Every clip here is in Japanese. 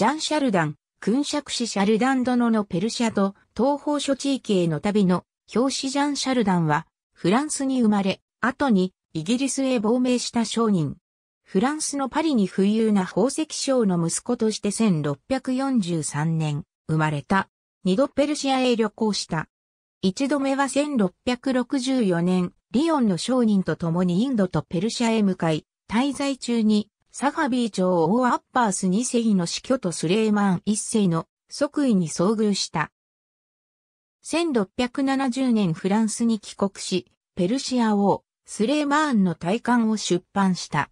ジャン・シャルダン、君爵士シャルダン殿のペルシャと東方諸地域への旅の表紙ジャン・シャルダンは、フランスに生まれ、後にイギリスへ亡命した商人。フランスのパリに富裕な宝石商の息子として1643年生まれた。二度ペルシアへ旅行した。一度目は1664年、リオンの商人と共にインドとペルシアへ向かい、滞在中にサハビー朝王アッパース2世の死去とスレイマン1世の即位に遭遇した。1670年フランスに帰国し、ペルシア王、スレイマーンの大感を出版した。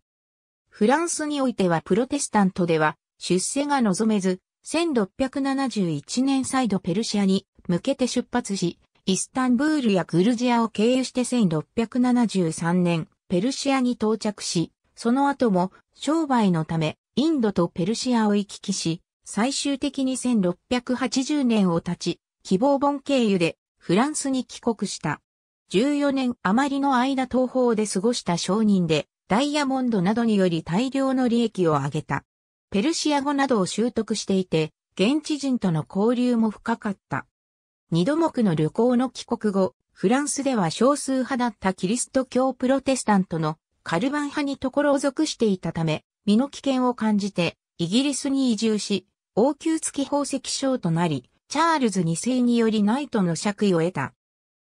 フランスにおいてはプロテスタントでは出世が望めず、1671年再度ペルシアに向けて出発し、イスタンブールやグルジアを経由して1673年、ペルシアに到着し、その後も商売のためインドとペルシアを行き来し、最終的に1680年を経ち、希望本経由でフランスに帰国した。14年余りの間東方で過ごした商人で、ダイヤモンドなどにより大量の利益を上げた。ペルシア語などを習得していて、現地人との交流も深かった。二度目の旅行の帰国後、フランスでは少数派だったキリスト教プロテスタントのカルバン派に所を属していたため、身の危険を感じて、イギリスに移住し、王宮付き宝石商となり、チャールズ2世によりナイトの爵位を得た。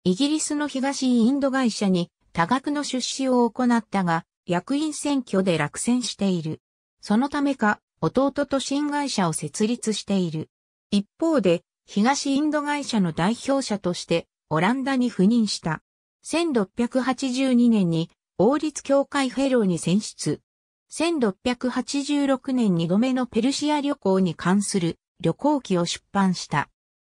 イギリスの東インド会社に多額の出資を行ったが、役員選挙で落選している。そのためか、弟と新会社を設立している。一方で、東インド会社の代表者として、オランダに赴任した。1682年に王立協会フェローに選出。1686年2度目のペルシア旅行に関する旅行記を出版した。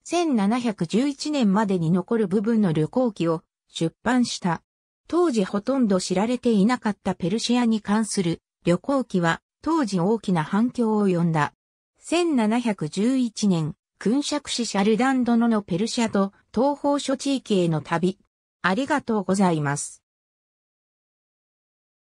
1711年までに残る部分の旅行記を出版した。当時ほとんど知られていなかったペルシアに関する旅行記は当時大きな反響を呼んだ。1711年、君爵士シャルダン殿のペルシアと東方諸地域への旅。ありがとうございます。